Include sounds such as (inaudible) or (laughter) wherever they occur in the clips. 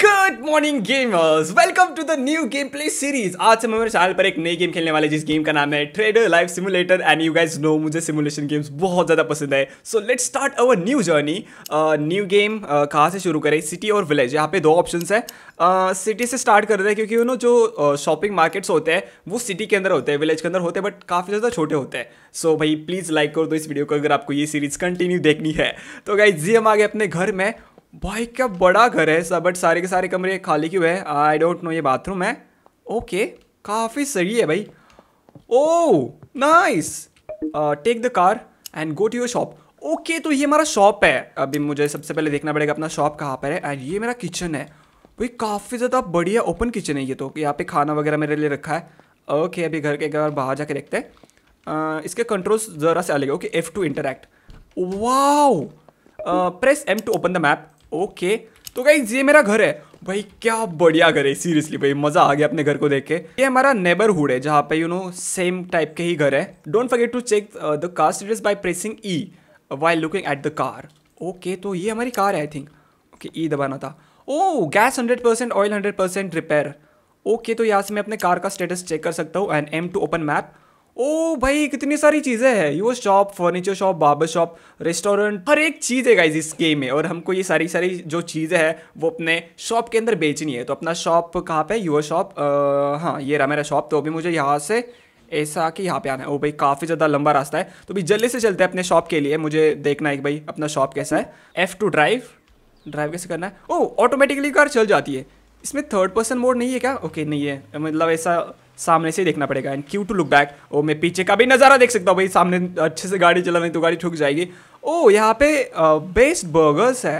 Good morning gamers welcome to the new game play series आज हम हमारे channel पर एक नई गेम खेलने वाले जिस गेम का नाम है trader life simulator and you guys know मुझे सिमुलेशन गेम्स बहुत ज़्यादा पसंद है so let's start our new journey new game कहाँ से शुरू करें सिटी और विलेज यहाँ पे दो ऑप्शन है सिटी uh, से स्टार्ट करते हैं क्योंकि यू नो जो शॉपिंग uh, मार्केट्स होते हैं वो सिटी के अंदर होते हैं विलेज के अंदर होते हैं बट काफ़ी ज़्यादा छोटे होते हैं सो so, भाई प्लीज़ लाइक कर दो इस वीडियो को अगर आपको ये सीरीज़ कंटिन्यू देखनी है तो गाइज जी हम आ गए अपने घर में भाई क्या बड़ा घर है सब बट सारे के सारे कमरे खाली क्यों है आई डोंट नो ये बाथरूम है ओके काफ़ी सही है भाई oh nice take the car and go to your shop okay तो ये हमारा शॉप है अभी मुझे सबसे पहले देखना पड़ेगा अपना शॉप कहाँ पर है एंड ये मेरा किचन है भाई काफ़ी ज़्यादा बढ़िया ओपन किचन है ये तो यहाँ पे खाना वगैरह मेरे लिए रखा है ओके अभी घर के घर बाहर जाके देखते हैं uh, इसके कंट्रोल्स ज़रा से अलग है okay F to interact wow press M to open the map okay तो गाइज ये मेरा घर है भाई क्या बढ़िया घर है सीरियसली भाई मजा आ गया अपने घर को देख के ये हमारा नेबरहुड है जहाँ पे यू नो सेम टाइप के ही घर है don't forget to check the car status by pressing E while looking at the car okay तो ये हमारी कार है I think okay E e दबाना था oh gas hundred percent oil hundred percent repair okay तो यहाँ से मैं अपने कार का स्टेटस चेक कर सकता हूँ and M to open map oh भाई कितनी सारी चीज़ें हैं yo shop furniture shop barber shop restaurant हर एक चीज़ है गाइज इस गेम में और हमको ये सारी सारी जो चीज़ें हैं वो अपने शॉप के अंदर बेचनी है तो अपना शॉप कहाँ पे यूर शॉप हाँ ये रहा मेरा शॉप तो अभी मुझे यहाँ से ऐसा कि यहाँ पे आना है ओ भाई काफ़ी ज़्यादा लंबा रास्ता है तो भाई जल्दी से चलते हैं अपने शॉप के लिए मुझे देखना है कि भाई अपना शॉप कैसा है एफ़ टू ड्राइव ड्राइव कैसे करना है ओ ऑटोमेटिकली कार चल जाती है इसमें थर्ड पर्सन मोड नहीं है क्या ओके नहीं है मतलब ऐसा सामने से देखना पड़ेगा and Q to look back oh मैं पीछे का भी नज़ारा देख सकता हूँ भाई सामने अच्छे से गाड़ी चला नहीं तो गाड़ी ठुक जाएगी ओ यहाँ पे बेस्ट बर्गर्स है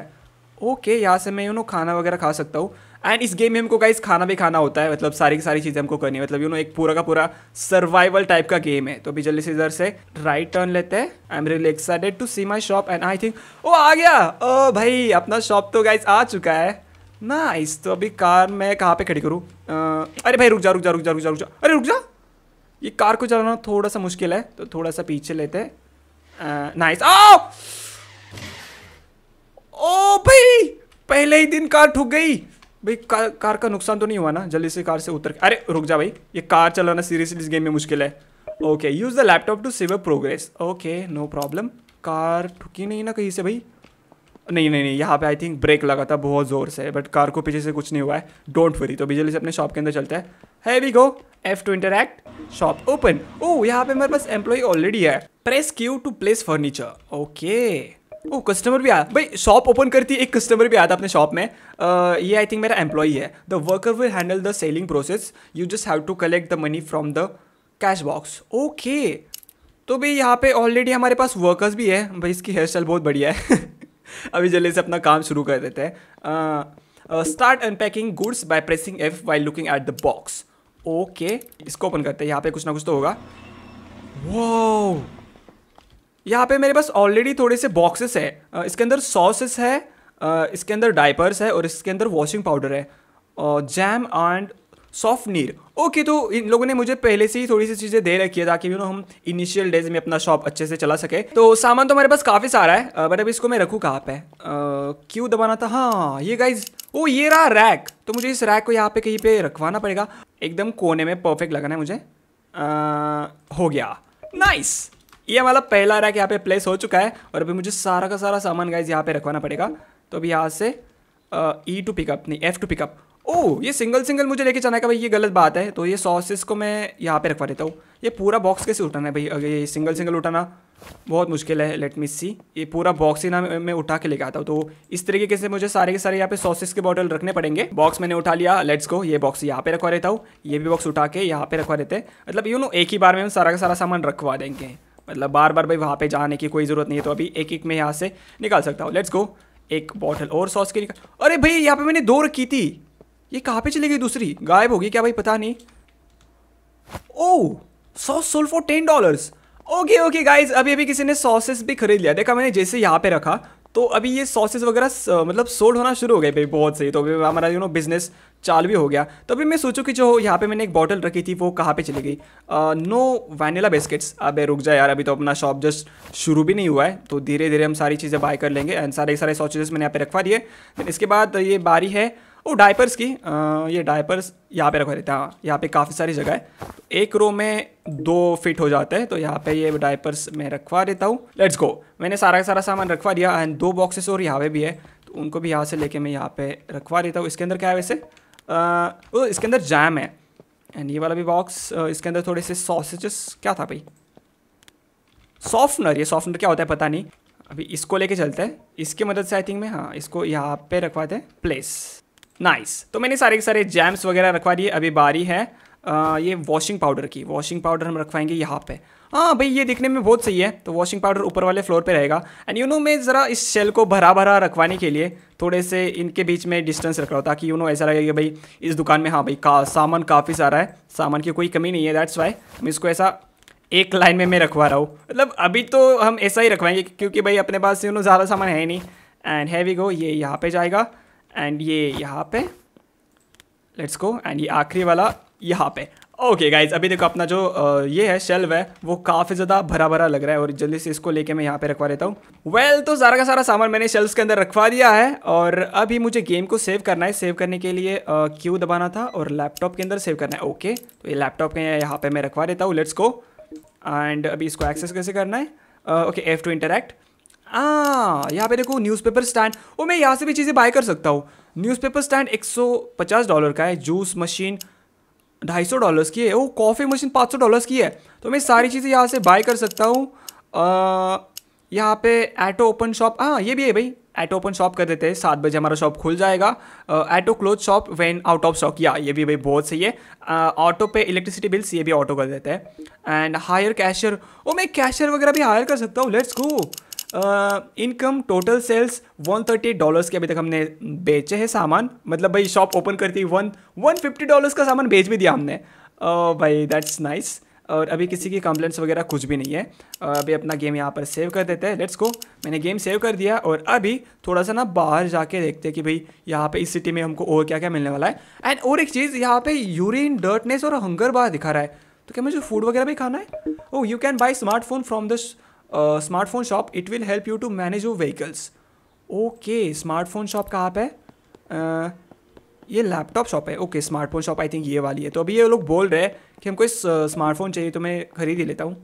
ओके यहाँ से मैं यू नो खाना वगैरह खा सकता हूँ एंड इस गेम में हमको गाइस खाना भी खाना होता है मतलब सारी की सारी चीज़ें हमको करनी है मतलब यू नो एक पूरा का पूरा सर्वाइवल टाइप का गेम है तो अभी जल्दी से इधर से राइट टर्न लेते हैं I am really excited to see my shop and I think oh आ गया ओ भाई अपना शॉप तो गाइस आ चुका है नाइस तो अभी कार मैं कहाँ पे खड़ी करूँ अरे भाई रुक जा रुक जा रुक जा रुक जा रुक जा अरे रुक जा ये कार को चलाना थोड़ा सा मुश्किल है तो थोड़ा सा पीछे लेते हैं नाइस आओ ओ भाई पहले ही दिन कार ठुक गई भाई कार कार का नुकसान तो नहीं हुआ ना जल्दी से कार से उतर अरे रुक जा भाई ये कार चलाना सीरियसली इस गेम में मुश्किल है okay use the laptop to save a progress okay no problem car ठुकी नहीं ना कहीं से भाई नहीं नहीं नहीं यहाँ पे आई थिंक ब्रेक लगा था बहुत ज़ोर से बट कार को पीछे से कुछ नहीं हुआ है डोंट वरी तो बिजली से अपने शॉप के अंदर चलते हैं है we go F to interact shop open oh यहाँ पे हमारे पास एम्प्लॉय ऑलरेडी है press Q to place furniture okay oh customer भी आया भाई शॉप ओपन करती एक कस्टमर भी आया था अपने शॉप में uh, ये आई थिंक मेरा एम्प्लॉई है the worker will handle the selling process you just have to collect the money from the cash box okay तो भाई यहाँ पे ऑलरेडी हमारे पास वर्कर्स भी है भाई इसकी हेयर स्टाइल बहुत बढ़िया है (laughs) अभी जल्दी से अपना काम शुरू कर देते हैं start unpacking goods by pressing F while looking at the box okay इसको ओपन करते हैं यहाँ पे कुछ ना कुछ तो होगा वो यहाँ पे मेरे पास ऑलरेडी थोड़े से बॉक्सेस है इसके अंदर सॉसेस है इसके अंदर डाइपर्स है और इसके अंदर वॉशिंग पाउडर है jam and softener okay तो इन लोगों ने मुझे पहले से ही थोड़ी सी चीज़ें दे रखी है ताकि यू नो हम इनिशियल डेज में अपना शॉप अच्छे से चला सके तो सामान तो हमारे पास काफ़ी सारा है बट अब इसको मैं रखूँ कहाँ पे क्यों दबाना था हाँ ये गाइज ओ ये रहा रैक तो मुझे इस रैक को यहाँ पे कहीं पे रखवाना पड़ेगा एकदम कोने में परफेक्ट लगाना है मुझे आ, हो गया नाइस ये हमारा पहला रैक यहाँ पे प्लेस हो चुका है और अभी मुझे सारा का सारा सामान गाइज यहाँ पे रखवाना पड़ेगा तो अभी यहाँ से ई टू पिकअप नहीं एफ टू पिकअप ओ ये सिंगल सिंगल मुझे लेके जाना है भाई ये गलत बात है तो ये सॉसेस को मैं यहाँ पे रखवा देता हूँ ये पूरा बॉक्स कैसे उठाना है भाई अगर ये सिंगल सिंगल उठाना बहुत मुश्किल है लेट मी सी ये पूरा बॉक्स ही ना मैं उठा के लेके आता हूँ तो इस तरीके से मुझे सारे के सारे यहाँ पे सॉसेस के बॉटल रखने पड़ेंगे बॉक्स मैंने उठा लिया लेट्स को ये बॉक्स यहाँ पे रखवा देता हूँ ये भी बॉक्स उठा के यहाँ पे रखवा देते हैं मतलब यू नो एक ही बार में हम सारा का सारा सामान रखवा देंगे मतलब बार बार भाई वहाँ पे जाने की कोई ज़रूरत नहीं है तो अभी एक एक में यहाँ से निकाल सकता हूँ लेट्स गो एक बॉटल और सॉस के निकाल अरे भाई यहाँ पे मैंने दो रखी थी ये कहाँ पे चली गई दूसरी गायब होगी क्या भाई पता नहीं oh so sold for ten dollars okay okay guys अभी अभी किसी ने सॉसेस भी खरीद लिया देखा मैंने जैसे यहाँ पे रखा तो अभी ये सॉसेस वगैरह मतलब सोल्ड होना शुरू हो गए भाई बहुत सही तो अभी हमारा यू नो बिजनेस चाल भी हो गया तो अभी मैं सोचूं कि जो यहाँ पे मैंने एक बॉटल रखी थी वो कहाँ पे चली गई नो वैनिला बिस्किट्स अबे रुक जाए यार अभी तो अपना शॉप जस्ट शुरू भी नहीं हुआ है तो धीरे धीरे हम सारी चीज़ें बाय कर लेंगे एंड सारे सारे सॉसेज मैंने यहाँ पे रखवा दिए इसके बाद ये बारी है वो डायपर्स की आ, ये डायपर्स यहाँ पे रखा रहता है हाँ, यहाँ पे काफ़ी सारी जगह है तो एक रो में दो फिट हो जाते हैं तो यहाँ पे ये डायपर्स मैं रखवा देता हूँ लेट्स गो मैंने सारा का सारा सामान रखवा दिया एंड दो बॉक्सेस और यहाँ पे भी है तो उनको भी यहाँ से लेके मैं यहाँ पे रखवा देता हूँ इसके अंदर क्या है वैसे आ, इसके अंदर जैम है एंड ये वाला भी बॉक्स इसके अंदर थोड़े से सॉसेजेस क्या था भाई सॉफ्टनर ये सॉफ्टनर क्या होता है पता नहीं अभी इसको लेके चलते हैं इसके मदद से आई थिंक मैं हाँ इसको यहाँ पे रखवाते हैं प्लेस नाइस तो मैंने सारे के सारे जैम्स वगैरह रखवा दिए अभी बारी है आ, ये वॉशिंग पाउडर की वॉशिंग पाउडर हम रखवाएंगे यहाँ पे हाँ भाई ये दिखने में बहुत सही है तो वॉशिंग पाउडर ऊपर वाले फ्लोर पे रहेगा एंड नो मैं ज़रा इस शेल को भरा भरा रखवाने के लिए थोड़े से इनके बीच में डिस्टेंस रख रहा हूँ ताकि नो ऐसा लगेगा भाई इस दुकान में हाँ भाई का सामान काफ़ी सारा है सामान की कोई कमी नहीं है दैट्स वाई हम इसको ऐसा एक लाइन में मैं रखवा रहा हूँ मतलब अभी तो हम ऐसा ही रखवाएंगे क्योंकि भाई अपने पास नो ज़्यादा सामान है ही नहीं एंड हैवी गो ये यहाँ पर जाएगा एंड ये यहाँ पे लेट्स गो एंड ये आखिरी वाला यहाँ पे ओके okay गाइज अभी देखो अपना जो ये है शेल्व है वो काफ़ी ज़्यादा भरा भरा लग रहा है और जल्दी से इसको लेके मैं यहाँ पे रखवा देता हूँ वेल well, तो सारा का सारा सामान मैंने शेल्स के अंदर रखवा दिया है और अभी मुझे गेम को सेव करना है सेव करने के लिए क्यू दबाना था और लैपटॉप के अंदर सेव करना है ओके okay, तो ये लैपटॉप के यहाँ पर मैं रखवा देता हूँ लेट्स को एंड अभी इसको एक्सेस कैसे करना है ओके एफ टू इंटरेक्ट हाँ, यहाँ पे देखो न्यूज़पेपर स्टैंड और मैं यहाँ से भी चीज़ें बाय कर सकता हूँ न्यूज़पेपर स्टैंड 150 डॉलर का है जूस मशीन 250 डॉलर्स की है वो कॉफ़ी मशीन 500 डॉलर्स की है तो मैं सारी चीज़ें यहाँ से बाय कर सकता हूँ यहाँ पे ऐटो ओपन शॉप हाँ ये भी है भाई ऐटो ओपन शॉप कर देते हैं सात बजे हमारा शॉप खुल जाएगा ऐटो cloth shop when out of stock या ये भी भाई बहुत सही है ऑटो पे इलेक्ट्रिसिटी बिल्स ये भी ऑटो कर देते हैं एंड हायर कैशियर ओ मैं कैशियर वगैरह भी हायर कर सकता हूँ let's go income total sales one thirty dollars के अभी तक हमने बेचे हैं सामान मतलब भाई शॉप ओपन करती वन वन फिफ्टी डॉलर्स का सामान बेच भी दिया हमने uh, भाई दैट्स नाइस nice. और अभी किसी की कंप्लेंट्स वगैरह कुछ भी नहीं है अभी अपना गेम यहाँ पर सेव कर देते हैं लेट्स को मैंने गेम सेव कर दिया और अभी थोड़ा सा ना बाहर जाके देखते हैं कि भाई यहाँ पे इस सिटी में हमको और क्या क्या मिलने वाला है एंड और एक चीज़ यहाँ पे यूरिन डर्टनेस और हंगर बार दिखा रहा है तो क्या मुझे फूड वगैरह भी खाना है oh you can buy smartphone from this smartphone shop it will help you to manage your vehicles okay smartphone shop कहाँ पे ये लैपटॉप शॉप है okay smartphone shop I think ये वाली है तो अभी ये लोग बोल रहे हैं कि हमको इस स्मार्टफ़ोन uh, चाहिए तो मैं खरीद ही लेता हूँ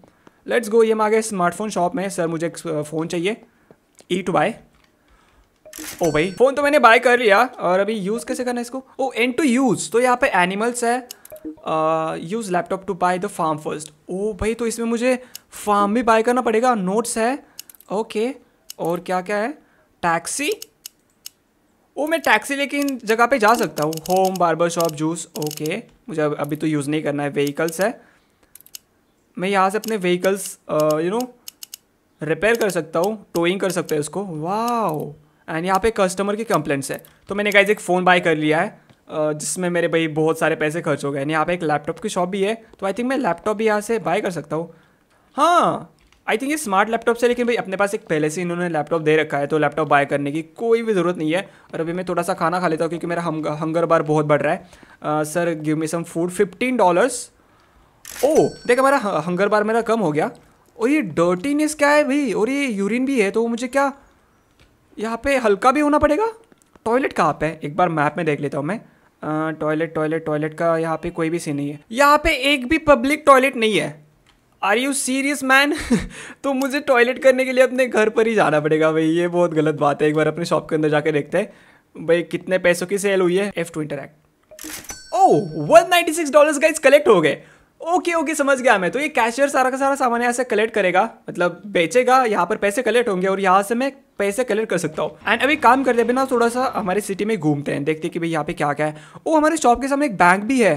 लेट्स गो ये गए स्मार्टफोन शॉप में सर मुझे एक फ़ोन चाहिए ई टू बाय ओ भाई फ़ोन तो मैंने बाय कर लिया और अभी यूज़ कैसे करना है इसको ओ एंड टू यूज़ तो यहाँ पे एनिमल्स है use laptop to buy the farm first oh भाई तो इसमें मुझे फार्म भी बाय करना पड़ेगा नोट्स है ओके और क्या क्या है टैक्सी ओ मैं टैक्सी लेकिन जगह पे जा सकता हूँ home barber shop juice okay मुझे अभी तो यूज़ नहीं करना है व्हीकल्स है मैं यहाँ से अपने व्हीकल्स यू नो रिपेयर कर सकता हूँ टोइंग कर सकते हैं उसको वाह एंड यहाँ पे कस्टमर की कंप्लेंट्स है तो मैंने कहा एक फ़ोन बाय कर लिया है जिसमें मेरे भाई बहुत सारे पैसे खर्च हो गए यानी यहाँ पे एक लैपटॉप की शॉप भी है तो आई थिंक मैं लैपटॉप भी यहाँ से बाय कर सकता हूँ हाँ आई थिंक ये स्मार्ट लैपटॉप से लेकिन भाई अपने पास एक पहले से इन्होंने लैपटॉप दे रखा है तो लैपटॉप बाय करने की कोई भी ज़रूरत नहीं है और अभी मैं थोड़ा सा खाना खा लेता हूँ क्योंकि मेरा हंग, हंगर बार बहुत बढ़ रहा है sir give me some food fifteen dollars oh देख हमारा हंगर बार मेरा कम हो गया और ये डर्टीनेस क्या है भाई और ये यूरिन भी है तो मुझे क्या यहाँ पे हल्का भी होना पड़ेगा टॉयलेट कहाँ पे है एक बार मैप में देख लेता हूँ मैं टॉयलेट टॉयलेट टॉयलेट का यहाँ पे कोई भी सीन नहीं है यहाँ पे एक भी पब्लिक टॉयलेट नहीं है आर यू सीरियस मैन तो मुझे टॉयलेट करने के लिए अपने घर पर ही जाना पड़ेगा भाई ये बहुत गलत बात है एक बार अपने शॉप के अंदर जाके देखते हैं भाई कितने पैसों की सेल हुई है F to interact oh one ninety six dollar guys collect हो गए ओके ओके समझ गया मैं तो ये कैशियर सारा का सारा सामान यहाँ से कलेक्ट करेगा मतलब बेचेगा यहाँ पर पैसे कलेक्ट होंगे और यहाँ से मैं पैसे कलेक्ट कर सकता हूँ एंड अभी काम करते बिना थोड़ा सा हमारे सिटी में घूमते हैं देखते हैं कि भाई यहाँ पे क्या क्या है ओ हमारे शॉप के सामने एक बैंक भी है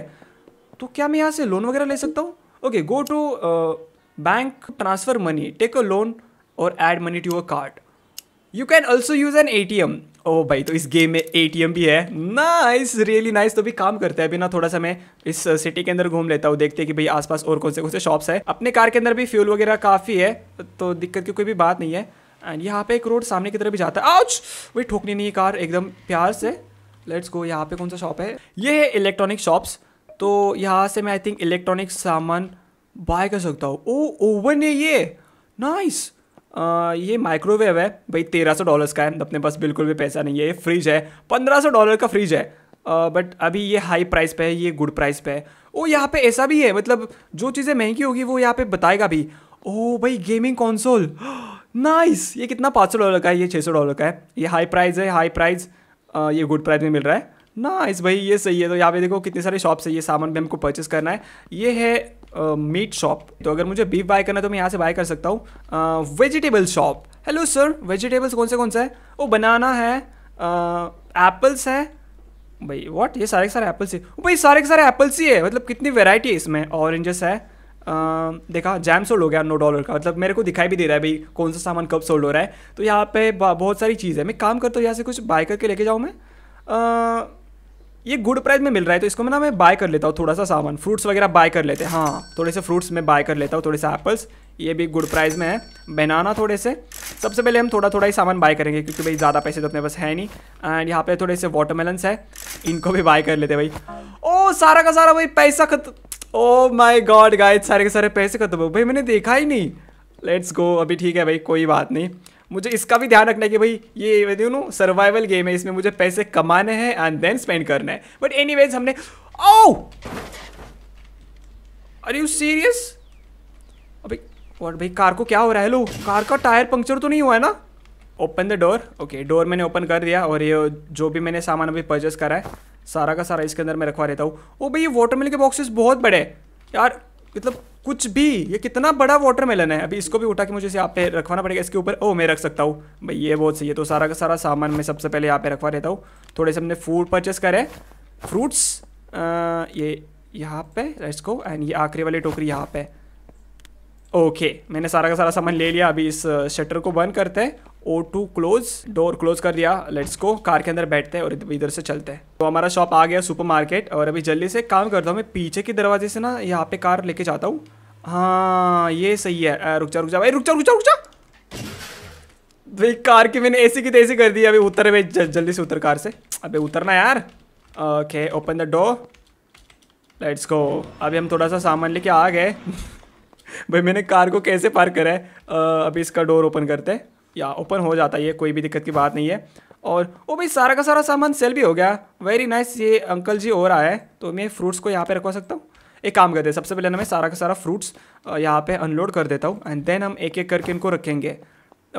तो क्या मैं यहाँ से लोन वगैरह ले सकता हूँ okay go to bank transfer money take a loan or add money to a card you can also use an A T M oh भाई तो इस गेम में ए टी एम भी है नाइस रियली नाइस तो भी काम करते हैं अभी ना थोड़ा सा मैं इस सिटी uh, के अंदर घूम लेता हूँ देखते हैं कि भाई आसपास और कौन से कौन से शॉप्स है अपने कार के अंदर भी फ्यूल वगैरह काफ़ी है तो दिक्कत की कोई भी बात नहीं है एंड यहाँ पे एक रोड सामने की तरफ भी जाता है आज वही ठोकनी नहीं कार एकदम प्यार से लेट्स गो यहाँ पे कौन सा शॉप है ये है इलेक्ट्रॉनिक शॉप्स तो यहाँ से मैं आई थिंक इलेक्ट्रॉनिक सामान बाय कर सकता हूँ ओ ओवन है ये नाइस आ, ये माइक्रोवेव है भाई तेरह सौ डॉलर्स का है अपने पास बिल्कुल भी पैसा नहीं है ये फ्रिज है पंद्रह सौ डॉलर का फ्रिज है बट अभी ये हाई प्राइस पे है ये गुड प्राइस पे है ओ यहाँ पे ऐसा भी है मतलब जो चीज़ें महंगी होगी वो यहाँ पे बताएगा भी ओ भाई गेमिंग कंसोल नाइस ये कितना पाँच सौ डॉलर का है ये छः सौ डॉलर का है ये हाई प्राइस है हाई प्राइस ये गुड प्राइस में मिल रहा है नाइस भाई ये सही है तो यहाँ पे देखो कितने सारे शॉप्स है ये सामान भी हमको परचेस करना है ये है मीट शॉप तो अगर मुझे बीफ बाय करना है तो मैं यहाँ से बाय कर सकता हूँ vegetable shop hello sir vegetables कौन से कौन सा है वो बनाना है एप्पल्स है भाई व्हाट ये सारे के सारे एप्पल्स ही भाई सारे के सारे एप्पल्स ही है मतलब कितनी वेराइटी है इसमें ऑरेंजेस है देखा जैम सोल्ड हो गया नौ डॉलर का मतलब मेरे को दिखाई भी दे रहा है भाई कौन सा सामान कब सोल्ड हो रहा है तो यहाँ पे बहुत सारी चीज़ है मैं काम करता हूँ यहाँ से कुछ बाय करके लेके जाऊँ मैं आ, ये गुड प्राइस में मिल रहा है तो इसको मैं ना मैं बाय कर लेता हूँ थोड़ा सा सामान फ्रूट्स वगैरह बाय कर लेते हैं हाँ थोड़े से फ्रूट्स मैं बाय कर लेता हूँ थोड़े से एप्पल्स ये भी गुड प्राइस में है बनाना थोड़े से सबसे पहले हम थोड़ा थोड़ा ही सामान बाय करेंगे क्योंकि भाई ज़्यादा पैसे तो अपने पास है नहीं एंड यहाँ पे थोड़े से वाटरमेलन्स है इनको भी बाय कर लेते भाई ओ सारा का सारा भाई पैसा खत ओ माय गॉड गाइस सारे के सारे पैसे खत्म हो भाई मैंने देखा ही नहीं लेट्स गो अभी ठीक है भाई कोई बात नहीं मुझे इसका भी ध्यान रखना है कि भाई ये यू नो सर्वाइवल गेम है इसमें मुझे पैसे कमाने हैं एंड देन स्पेंड करना है बट वेज हमने ओ अरे यू सीरियस अभी और भाई कार को क्या हो रहा है लो कार का टायर पंक्चर तो नहीं हुआ है ना open the door okay door मैंने ओपन कर दिया और ये जो भी मैंने सामान अभी परचेस करा है सारा का सारा इसके अंदर मैं रखवा रहता हूँ ओ भाई ये वाटरमेलन के बॉक्सेस बहुत बड़े हैं यार मतलब कुछ भी ये कितना बड़ा वाटरमेलन है अभी इसको भी उठा के मुझे इसे यहाँ पे रखवाना पड़ेगा इसके ऊपर ओ मैं रख सकता हूँ भाई ये बहुत सही है तो सारा का सारा सामान मैं सबसे पहले यहाँ पे रखवा देता हूँ थोड़े से हमने फूड परचेस करे फ्रूट्स ये यहाँ पे इसको एंड ये आखिरी वाली टोकरी यहाँ पे ओके मैंने सारा का सारा सामान ले लिया अभी इस शटर को बंद करते हैं O to close door close कर दिया लेट्स को कार के अंदर बैठते हैं और इधर से चलते हैं तो हमारा शॉप आ गया सुपरमार्केट और अभी जल्दी से काम करता हूँ मैं पीछे के दरवाजे से ना यहाँ पे कार लेके जाता हूँ हाँ ये सही है रुक जा रुक जा भाई रुक जा रुक जा रुक जा भाई कार की मैंने ऐसी की तेजी तो कर दी अभी उतर भाई जल, जल्दी से उतर कार से अभी उतरना यार okay open the door let's go अभी हम थोड़ा सा सामान लेके आ गए (laughs) भाई मैंने कार को कैसे पार्क करा है अभी इसका डोर ओपन करते हैं या ओपन हो जाता है ये कोई भी दिक्कत की बात नहीं है और ओ भाई सारा का सारा सामान सेल भी हो गया वेरी नाइस ये अंकल जी हो रहा है तो मैं फ्रूट्स को यहाँ पे रखवा सकता हूँ एक काम करते हैं सबसे पहले ना मैं सारा का सारा फ्रूट्स यहाँ पे अनलोड कर देता हूँ एंड देन हम एक एक करके इनको रखेंगे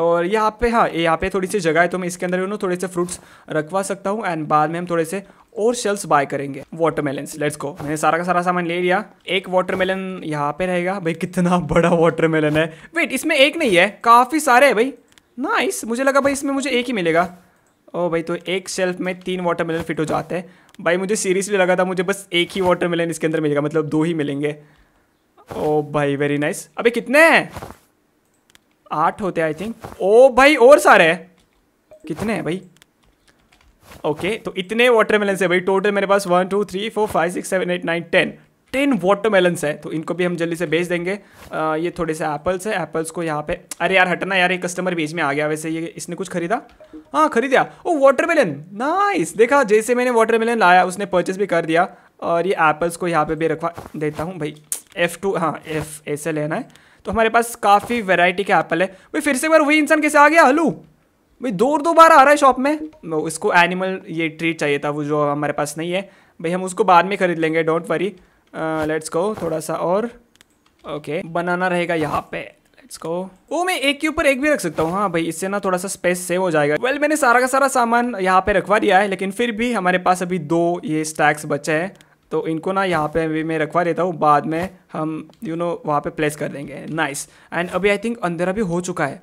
और यहाँ पे हाँ यहाँ पे थोड़ी सी जगह है तो मैं इसके अंदर ना थोड़े से फ्रूट्स रखवा सकता हूँ एंड बाद में हम थोड़े से और शेल्स बाय करेंगे वाटरमेलन लेट्स गो मैंने सारा का सारा सामान ले लिया एक वाटरमेलन यहाँ पे रहेगा भाई कितना बड़ा वाटरमेलन है वेट इसमें एक नहीं है काफ़ी सारे है भाई नाइस मुझे लगा भाई इसमें मुझे एक ही मिलेगा ओ भाई तो एक शेल्फ में तीन वाटर मेलन फिट हो जाते हैं भाई मुझे सीरियसली लगा था मुझे बस एक ही वाटर मेलन इसके अंदर मिलेगा मतलब दो ही मिलेंगे ओ भाई वेरी नाइस अबे कितने हैं आठ होते आई थिंक ओ भाई और सारे हैं कितने हैं भाई ओके तो इतने वाटर मेलन से भाई टोटल मेरे पास one two three four five six seven eight nine ten ten watermelons है तो इनको भी हम जल्दी से भेज देंगे आ, ये थोड़े से एप्पल्स है एप्पल्स को यहाँ पे अरे यार हटना यार ये कस्टमर बीच में आ गया वैसे ये इसने कुछ खरीदा हाँ खरीदा ओ वाटरमेलन नाइस देखा जैसे मैंने वाटरमेलन लाया उसने परचेस भी कर दिया और ये एप्पल्स को यहाँ पे भी रखवा देता हूँ भाई एफ़ टू हाँ एफ ऐसे लेना है तो हमारे पास काफ़ी वेराइटी के एप्पल है भाई फिर से बार वही इंसान कैसे आ गया हलू भाई दो दो बार आ रहा है शॉप में इसको एनिमल ये ट्रीट चाहिए था वो जो हमारे पास नहीं है भाई हम उसको बाद में खरीद लेंगे डोंट वरी लेट्स गो थोड़ा सा और ओके okay. बनाना रहेगा यहाँ पे लेट्स गो ओ मैं एक के ऊपर एक भी रख सकता हूँ हाँ भाई इससे ना थोड़ा सा स्पेस सेव हो जाएगा वेल well, मैंने सारा का सारा सामान यहाँ पे रखवा दिया है लेकिन फिर भी हमारे पास अभी दो ये स्टैक्स बचे हैं तो इनको ना यहाँ पे अभी मैं रखवा देता हूँ बाद में हम यू you नो know, वहाँ पे प्लेस कर देंगे नाइस एंड अभी आई थिंक अंधेरा भी हो चुका है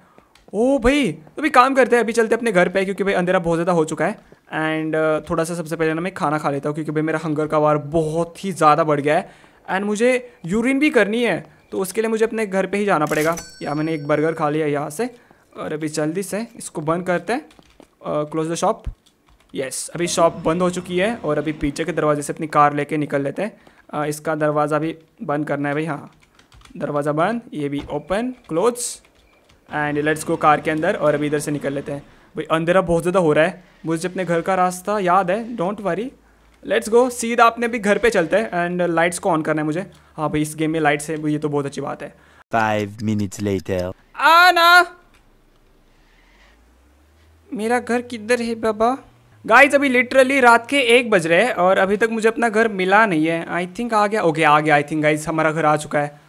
ओ भाई तो भी काम करते हैं अभी चलते अपने घर पे क्योंकि भाई अंधेरा बहुत ज़्यादा हो चुका है एंड uh, थोड़ा सा सबसे पहले ना मैं खाना खा लेता हूँ क्योंकि भाई मेरा हंगर का वार बहुत ही ज़्यादा बढ़ गया है एंड मुझे यूरिन भी करनी है तो उसके लिए मुझे अपने घर पे ही जाना पड़ेगा या मैंने एक बर्गर खा लिया यहाँ से और अभी जल्दी से इसको बंद करते हैं क्लोज द शॉप यस अभी शॉप बंद हो चुकी है और अभी पीछे के दरवाजे से अपनी कार लेके निकल लेते हैं uh, इसका दरवाज़ा भी बंद करना है भाई हाँ दरवाज़ा बंद ये भी open close and let's go car के अंदर और अभी इधर से निकल लेते हैं भाई अंधेरा बहुत ज़्यादा हो रहा है मुझे अपने घर का रास्ता याद है डोंट वरी लेट्स गो सीधा आपने भी घर पे चलते हैं एंड लाइट्स को ऑन करना है मुझे हाँ भाई इस गेम में लाइट्स है ये तो बहुत अच्छी बात है फाइव मिनट्स आना मेरा घर किधर है बाबा गाइज अभी लिटरली रात के एक बज रहे हैं और अभी तक मुझे अपना घर मिला नहीं है आई थिंक आ गया ओके okay, आ गया आई थिंक गाइज हमारा घर आ चुका है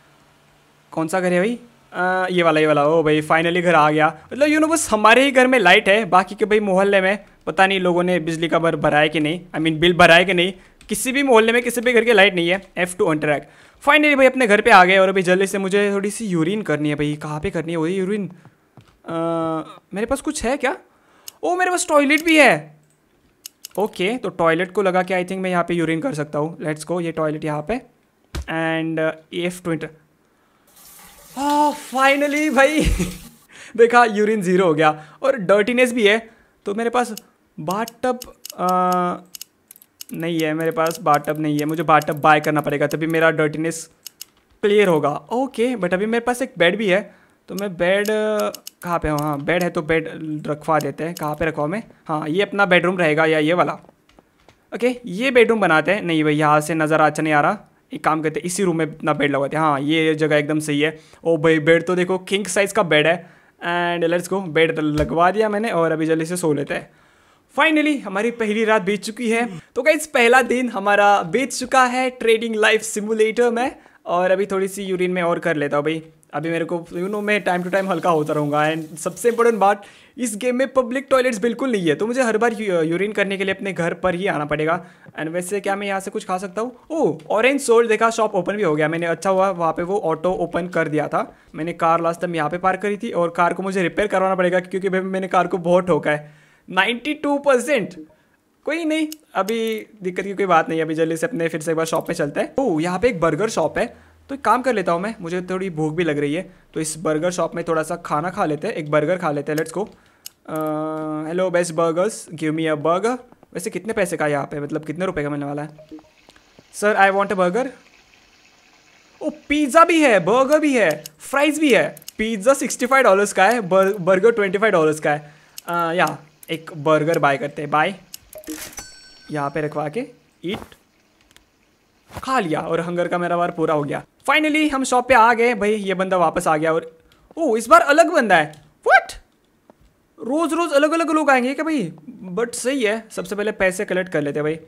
कौन सा घर है भाई आ, ये वाला ये वाला ओ भाई फाइनली घर आ गया मतलब यू नो बस हमारे ही घर में लाइट है बाकी के भाई मोहल्ले में पता नहीं लोगों ने बिजली का भरा भराया कि नहीं I I mean mean, bill भराया कि नहीं किसी भी मोहल्ले में किसी भी घर के लाइट नहीं है एफ़ टू अनट्रैक फाइनली भाई अपने घर पे आ गए और अभी जल्दी से मुझे थोड़ी सी यूरिन करनी है भाई कहाँ पे करनी है वही यूरिन मेरे पास कुछ है क्या ओ मेरे पास टॉयलेट भी है ओके okay, तो टॉयलेट को लगा के आई थिंक मैं यहाँ पे यूरिन कर सकता हूँ लेट्स गो ये टॉयलेट यहाँ पे एंड एफ टू फाइनली हाँ, भाई देखा यूरिन ज़ीरो हो गया और डर्टीनेस भी है तो मेरे पास बाट नहीं है मेरे पास बाटअप नहीं है मुझे बाटअप बाय करना पड़ेगा तभी मेरा डर्टीनेस क्लियर होगा ओके बट अभी मेरे पास एक बेड भी है तो मैं बेड कहाँ पे हूँ हाँ बेड है तो बेड रखवा देते हैं कहाँ पे रखवा मैं हाँ ये अपना बेडरूम रहेगा या ये वाला ओके ये बेडरूम बनाते हैं नहीं भाई यहाँ से नज़र अच्छा नहीं आ रहा एक काम करते इसी रूम में इतना बेड लगाते हैं हाँ ये जगह एकदम सही है ओ भाई बेड तो देखो किंग साइज़ का बेड है एंड लेट्स गो बेड लगवा दिया मैंने और अभी जल्दी से सो लेते हैं फाइनली हमारी पहली रात बीत चुकी है तो गाइज पहला दिन हमारा बीत चुका है ट्रेडिंग लाइफ सिमुलेटर में और अभी थोड़ी सी यूरिन में और कर लेता हूँ भाई अभी मेरे को यू नो मैं टाइम टू टाइम हल्का होता रहूँगा एंड सबसे इंपॉर्टेंट बात इस गेम में पब्लिक टॉयलेट्स बिल्कुल नहीं है तो मुझे हर बार यूरिन करने के लिए अपने घर पर ही आना पड़ेगा एंड वैसे क्या मैं यहाँ से कुछ खा सकता हूँ ओ ऑरेंज सोल्ड देखा शॉप ओपन भी हो गया मैंने अच्छा हुआ वहाँ पे वो ऑटो ओपन कर दिया था मैंने कार लास्ट टाइम यहाँ पे पार्क करी थी और कार को मुझे रिपेयर करवाना पड़ेगा क्योंकि भाई मैंने कार को बहुत ठोका है नाइन्टी टू परसेंट कोई नहीं अभी दिक्कत की कोई बात नहीं अभी जल्दी से अपने फिर से एक बार शॉप पे चलते हैं ओ oh, यहाँ पे एक बर्गर शॉप है तो एक काम कर लेता हूँ मैं मुझे थोड़ी भूख भी लग रही है तो इस बर्गर शॉप में थोड़ा सा खाना खा लेते हैं एक बर्गर खा लेते हैं लेट्स को hello best burgers give me a burger वैसे कितने पैसे का यहाँ पे मतलब कितने रुपए का मिलने वाला है sir I want a burger oh pizza भी है बर्गर भी है फ्राइज भी है पिज़्ज़ा सिक्सटी फाइव डॉलर्स का है बर, बर्गर ट्वेंटी फाइव डॉलर्स का है uh, या एक बर्गर बाय करते हैं बाय यहाँ पे रखवा के ईट खा लिया और हंगर का मेरा वार पूरा हो गया फाइनली हम शॉप पे आ गए भाई ये बंदा वापस आ गया और ओ इस बार अलग बंदा है वट रोज़ रोज़ अलग अलग लोग आएंगे क्या भाई बट सही है सबसे पहले पैसे कलेक्ट कर लेते भाई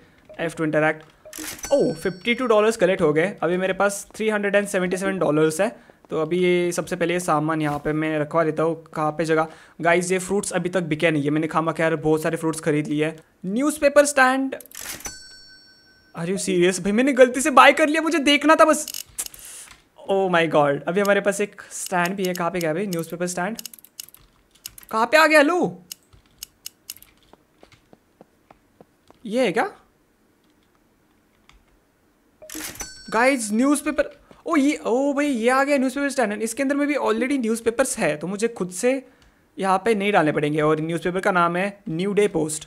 F to interact oh fifty two dollars collect हो गए अभी मेरे पास three hundred and seventy seven dollars है तो अभी ये सबसे पहले ये सामान यहाँ पे मैं रखवा देता हूँ कहाँ पे जगह गाइस ये फ्रूट्स अभी तक बिके नहीं है मैंने खामा खैर बहुत सारे फ्रूट्स खरीद लिए हैं न्यूज़पेपर स्टैंड अरे सीरियस भाई मैंने गलती से बाय कर लिया मुझे देखना था बस ओ माई गॉड अभी हमारे पास एक स्टैंड भी है कहाँ पे गया भाई पेपर स्टैंड कहाँ पे आ गया लू ये है क्या गाइज पेपर ओ ये ओ oh भाई ये आ गया न्यूज पेपर स्टैंड इसके अंदर में भी ऑलरेडी न्यूज पेपर है तो मुझे खुद से यहाँ पे नहीं डालने पड़ेंगे और न्यूज पेपर का नाम है new day post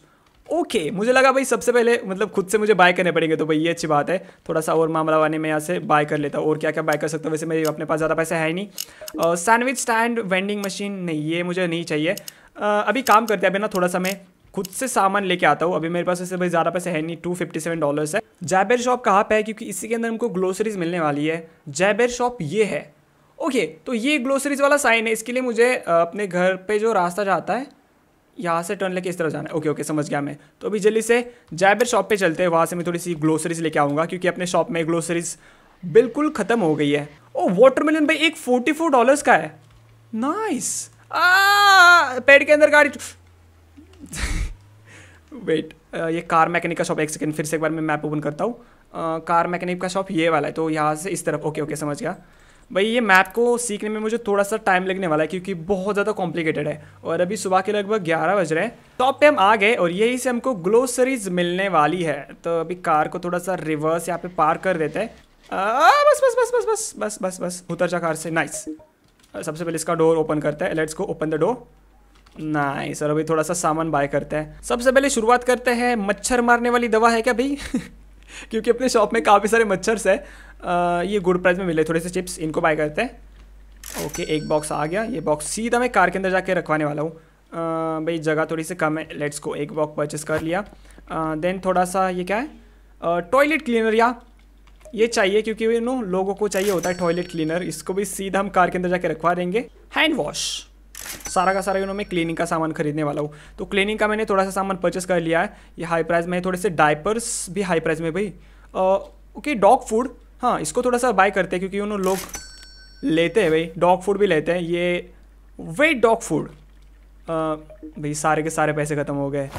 okay okay, मुझे लगा भाई सबसे पहले मतलब खुद से मुझे बाय करने पड़ेंगे तो भाई ये अच्छी बात है थोड़ा सा और मामला वाने में यहाँ से बाय कर लेता हूँ और क्या क्या बाय कर सकता हूँ वैसे मेरे अपने पास ज़्यादा पैसा है नहीं सैंडविच स्टैंड वेंडिंग मशीन नहीं ये मुझे नहीं चाहिए uh, अभी काम करते हैं अभी ना थोड़ा सा मैं खुद से सामान लेके आता हूँ अभी मेरे पास वैसे भाई ज़्यादा पैसे है नहीं टू फिफ्टी सेवन डॉलर्स है जयबेर शॉप कहाँ पर है क्योंकि इसी के अंदर हमको ग्लोसरीज मिलने वाली है जयबेर शॉप ये है ओके तो ये ग्लोसरीज वाला साइन है इसके लिए मुझे अपने घर पर जो रास्ता जाता है यहाँ से टर्न लेके इस तरफ जाना है ओके ओके समझ गया मैं तो अभी जल्दी से जाइबर शॉप पे चलते हैं वहाँ से मैं थोड़ी सी ग्लोसरीज लेके आऊँगा क्योंकि अपने शॉप में ग्लोसरीज बिल्कुल ख़त्म हो गई है ओ oh, वाटरमेलन भाई एक फोर्टी फोर डॉलर्स का है नाइस ah, पेड़ के अंदर गाड़ी वेट (laughs) uh, ये कार मैकेनिक का शॉप एक सेकेंड फिर से एक बार मैं मैप ओपन करता हूँ कार uh, मैकेनिक का शॉप ये वाला है तो यहाँ से इस तरफ ओके ओके समझ गया भाई ये मैप को सीखने में मुझे थोड़ा सा टाइम लगने वाला है क्योंकि बहुत ज़्यादा कॉम्प्लिकेटेड है और अभी सुबह के लगभग ग्यारह बज रहे हैं टॉप तो हम आ गए और यही से हमको ग्लोसरीज मिलने वाली है तो अभी कार को थोड़ा सा रिवर्स यहाँ पे पार कर देते हैं बस बस बस बस बस बस बस बस उतर जा कार से नाइस सबसे पहले इसका डोर ओपन करता है let's go open the door nice और अभी थोड़ा सा सामान बाय करते हैं सबसे पहले शुरुआत करते हैं मच्छर मारने वाली दवा है क्या भाई (laughs) क्योंकि अपने शॉप में काफ़ी सारे मच्छर्स है ये गुड प्राइस में मिले थोड़े से चिप्स इनको बाय करते हैं ओके एक बॉक्स आ गया ये बॉक्स सीधा मैं कार के अंदर जाके रखवाने वाला हूँ भाई जगह थोड़ी सी कम है लेट्स को एक बॉक्स परचेस कर लिया देन थोड़ा सा ये क्या है टॉयलेट क्लीनर या ये चाहिए क्योंकि यू नो लोगों को चाहिए होता है टॉयलेट क्लीनर इसको भी सीधा हम कार के अंदर जाके रखवा देंगे हैंड वॉश सारा का सारा यू नो मैं क्लीनिंग का सामान खरीदने वाला हूँ तो क्लीनिंग का मैंने थोड़ा सा सामान परचेस कर लिया है ये हाई प्राइस में थोड़े से डायपर्स भी हाई प्राइस में भाई ओके डॉग फूड हाँ इसको थोड़ा सा बाय करते हैं क्योंकि उन लोग लेते हैं भाई डॉग फूड भी लेते हैं ये वेट डॉग फूड भाई सारे के सारे पैसे ख़त्म हो गए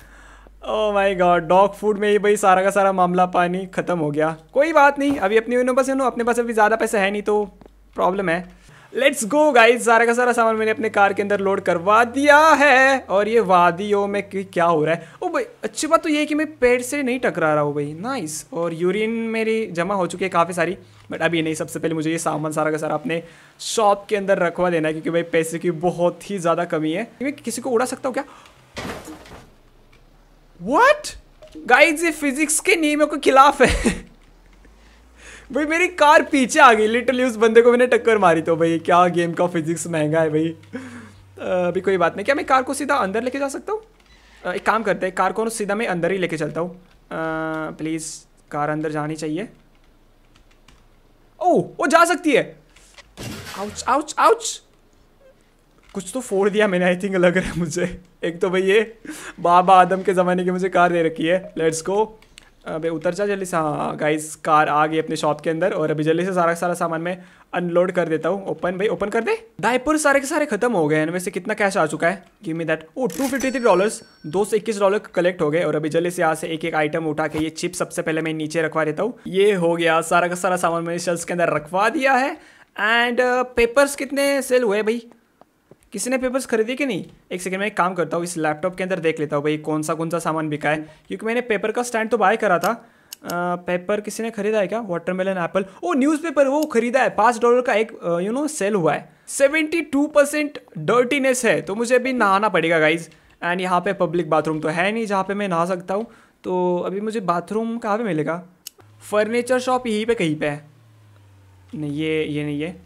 oh my god dog food में ही भाई सारा का सारा मामला पानी ख़त्म हो गया कोई बात नहीं अभी अपनी पास अपने पास अभी ज़्यादा पैसे है नहीं तो प्रॉब्लम है लेट्स गो गाइज सारा का सारा सामान मैंने अपने कार के अंदर लोड करवा दिया है और ये वादियों में क्या हो रहा है ओ भाई अच्छी बात तो ये है कि मैं पेड़ से नहीं टकरा रहा हूँ भाई नाइस और यूरिन मेरी जमा हो चुकी है काफ़ी सारी बट अभी नहीं सबसे पहले मुझे ये सामान सारा का सारा अपने शॉप के अंदर रखवा देना है क्योंकि भाई पैसे की बहुत ही ज़्यादा कमी है मैं किसी को उड़ा सकता हूँ क्या वट गाइज ये फिजिक्स के नियमों के खिलाफ है भाई मेरी कार पीछे आ गई लिटरली उस बंदे को मैंने टक्कर मारी तो भाई क्या गेम का फिजिक्स महंगा है भाई अभी कोई बात नहीं क्या मैं कार को सीधा अंदर लेके जा सकता हूँ एक काम करते हैं कार को सीधा मैं अंदर ही लेके चलता हूँ प्लीज़ कार अंदर जानी चाहिए ओ वो जा सकती है आउच आउच आउच कुछ तो फोड़ दिया मैंने आई थिंक लग रहा है मुझे एक तो भाई ये बाबा आदम के ज़माने की मुझे कार दे रखी है लेट्स गो अबे उतर जा जल्दी से हाँ गाइस कार आ गई अपने शॉप के अंदर और अभी जल्दी से सारा सारा सामान मैं अनलोड कर देता हूँ ओपन भाई ओपन कर दे दायपुर सारे के सारे खत्म हो गए इनमें से कितना कैश आ चुका है give me that oh two fifty three dollars दो से इक्कीस डॉलर कलेक्ट हो गए और अभी जल्दी से यहाँ से एक एक आइटम उठा के ये चिप सबसे पहले मैं नीचे रखवा देता हूँ ये हो गया सारा का सारा सामान मैंने शेल्स के अंदर रखवा दिया है एंड पेपर्स uh, कितने सेल हुए भाई किसी ने पेपर्स खरीदे कि नहीं एक सेकंड मैं एक काम करता हूँ इस लैपटॉप के अंदर देख लेता हूँ भाई कौन सा कौन सा सामान बिका है क्योंकि मैंने पेपर का स्टैंड तो बाय करा था आ, पेपर किसी ने खरीदा है क्या वाटरमेलन एप्पल ओ न्यूज़पेपर वो खरीदा है पाँच डॉलर का एक यू नो सेल हुआ है सेवेंटी टू परसेंट डर्टीनेस है तो मुझे अभी नहाना पड़ेगा गाइज एंड यहाँ पे पब्लिक बाथरूम तो है नहीं जहाँ पे मैं नहा सकता हूँ तो अभी मुझे बाथरूम कहाँ पे मिलेगा फर्नीचर शॉप यहीं पे कहीं पे है नहीं ये ये नहीं है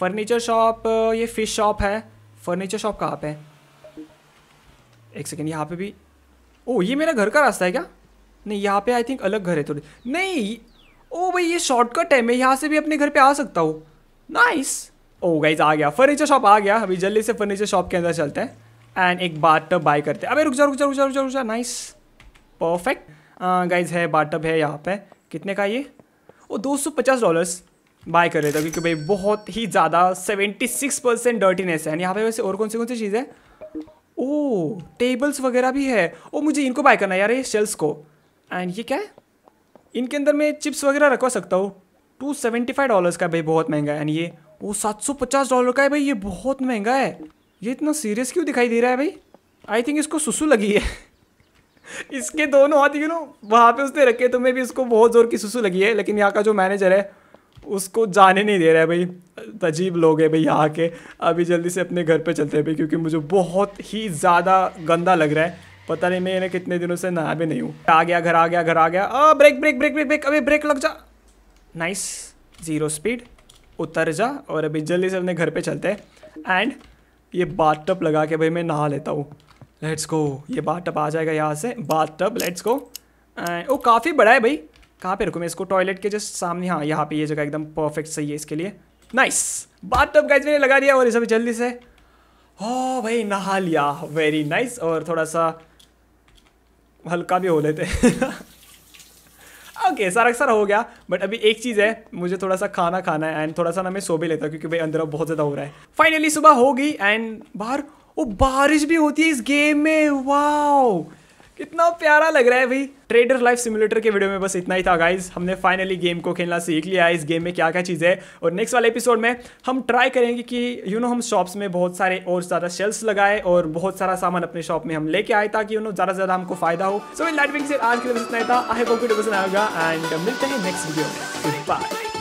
फर्नीचर शॉप ये फ़िश शॉप है फर्नीचर शॉप कहाँ पे है एक सेकेंड यहाँ पे भी ओ ये मेरा घर का रास्ता है क्या नहीं यहाँ पे आई थिंक अलग घर है थोड़ी नहीं ओ भाई ये शॉर्टकट है मैं यहाँ से भी अपने घर पे आ सकता हूँ नाइस ओ गाइज आ गया फर्नीचर शॉप आ गया अभी जल्दी से फर्नीचर शॉप के अंदर चलते हैं एंड एक बाथ टब बाय करते हैं अबे रुक जा रुक जा रुक जा रुक जा रुक जा नाइस परफेक्ट गाइज है बाटअप टब है यहाँ पे कितने का ये ओ दो सौ पचास डॉलर्स बाय कर लेता हूँ क्योंकि भाई बहुत ही ज़्यादा सेवेंटी सिक्स परसेंट डर्टीनेस है यहाँ पे वैसे और कौन सी कौन सी चीज़ है ओ टेबल्स वगैरह भी है ओ मुझे इनको बाय करना है यार ये शेल्स को एंड ये क्या है इनके अंदर मैं चिप्स वगैरह रखवा सकता हूँ टू सेवेंटी फाइव डॉलर्स का भाई बहुत महंगा है एंड ये वो सात सौ पचास डॉलर का है भाई ये बहुत महंगा है ये इतना सीरियस क्यों दिखाई दे रहा है भाई आई थिंक इसको सुसु लगी है (laughs) इसके दोनों हाथ यू नो वहाँ पे उसने रखे तो मैं भी इसको बहुत ज़ोर की सुसु लगी है लेकिन यहाँ का जो मैनेजर है उसको जाने नहीं दे रहा है भाई अजीब लोग है भाई यहाँ के अभी जल्दी से अपने घर पे चलते हैं भाई क्योंकि मुझे बहुत ही ज़्यादा गंदा लग रहा है पता नहीं मैं कितने दिनों से नहा भी नहीं हूँ आ गया घर आ गया घर आ गया आ break break break break break अभी ब्रेक लग जा नाइस ज़ीरो स्पीड उतर जा और अभी जल्दी से अपने घर पर चलते हैं एंड ये बाथ टप लगा के भाई मैं नहा लेता हूँ लेट्स गो ये बाथ टप आ जाएगा यहाँ से bathtub let's go and वो काफ़ी बड़ा है भाई कहाँ पे रखूँ मैं इसको टॉयलेट के जस्ट सामने हाँ यहाँ पे ये जगह एकदम परफेक्ट सही है इसके लिए नाइस बात तो अब गाइज मैंने लगा दिया और ये सब जल्दी से हो हाँ भाई नहा लिया वेरी नाइस और थोड़ा सा हल्का भी हो लेते ओके (laughs) सारा सारा हो गया बट अभी एक चीज़ है मुझे थोड़ा सा खाना खाना है एंड थोड़ा सा ना मैं सो भी लेता क्योंकि भाई अंदर बहुत ज़्यादा हो रहा है फाइनली सुबह होगी एंड बाहर वो बारिश भी होती है इस गेम में वाह इतना प्यारा लग रहा है भाई ट्रेडर लाइफ सिमुलेटर के वीडियो में बस इतना ही था गाइज हमने फाइनली गेम को खेलना सीख लिया है इस गेम में क्या क्या चीज़ है और नेक्स्ट वाले एपिसोड में हम ट्राई करेंगे कि यू you नो know, हम शॉप्स में बहुत सारे और ज़्यादा शेल्स लगाए और बहुत सारा सामान अपने शॉप में हम लेके आए ताकि यू नो ज़्यादा ज़्यादा हमको फायदा हो सो इन लाइट से आज के लिए इतना ही था आई होप वीडियो पसंद आएगा एंड मिलते हैं नेक्स्ट वीडियो में बाय